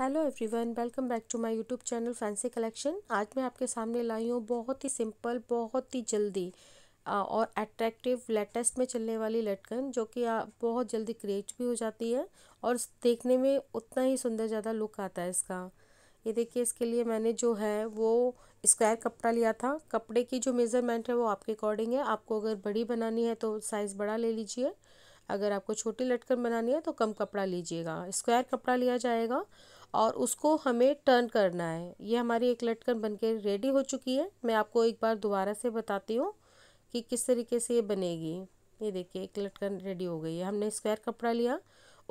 hello everyone welcome back to my YouTube channel fancy collection आज मैं आपके सामने लाई हूँ बहुत ही सिंपल बहुत ही जल्दी और अट्रैक्टिव लेटेस्ट में चलने वाली लटकन जो कि बहुत जल्दी क्रिएट भी हो जाती है और देखने में उतना ही सुंदर ज़्यादा लुक आता है इसका ये देखिए इसके लिए मैंने जो है वो स्क्वायर कपड़ा लिया था कपड़े की जो मेज़रमेंट है वो आपके अकॉर्डिंग है आपको अगर बड़ी बनानी है तो साइज़ बड़ा ले लीजिए अगर आपको छोटी लटकन बनानी है तो कम कपड़ा लीजिएगा स्क्वायर कपड़ा लिया जाएगा और उसको हमें टर्न करना है ये हमारी एक लटकन बनके रेडी हो चुकी है मैं आपको एक बार दोबारा से बताती हूँ कि किस तरीके से ये बनेगी ये देखिए एक लटकन रेडी हो गई है हमने स्क्वायर कपड़ा लिया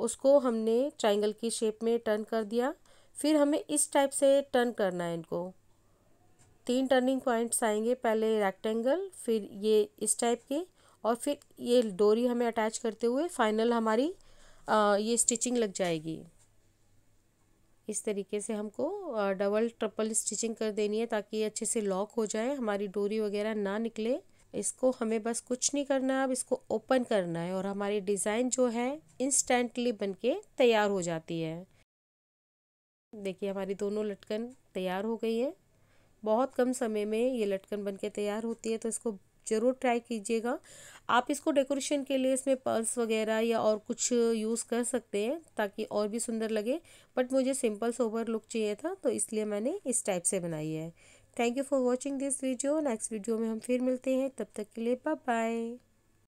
उसको हमने ट्राइंगल की शेप में टर्न कर दिया फिर हमें इस टाइप से टर्न करना है इनको तीन टर्निंग पॉइंट्स आएंगे पहले रेक्टेंगल फिर ये इस टाइप के और फिर ये डोरी हमें अटैच करते हुए फाइनल हमारी आ, ये स्टिचिंग लग जाएगी इस तरीके से हमको डबल ट्रिपल स्टिचिंग कर देनी है ताकि ये अच्छे से लॉक हो जाए हमारी डोरी वगैरह ना निकले इसको हमें बस कुछ नहीं करना है अब इसको ओपन करना है और हमारी डिज़ाइन जो है इंस्टेंटली के तैयार हो जाती है देखिए हमारी दोनों लटकन तैयार हो गई है बहुत कम समय में ये लटकन बनके तैयार होती है तो इसको ज़रूर ट्राई कीजिएगा आप इसको डेकोरेशन के लिए इसमें पर्ल्स वगैरह या और कुछ यूज़ कर सकते हैं ताकि और भी सुंदर लगे बट मुझे सिंपल सोबर लुक चाहिए था तो इसलिए मैंने इस टाइप से बनाई है thank you for watching this video next video में हम फिर मिलते हैं तब तक के लिए बाय बाय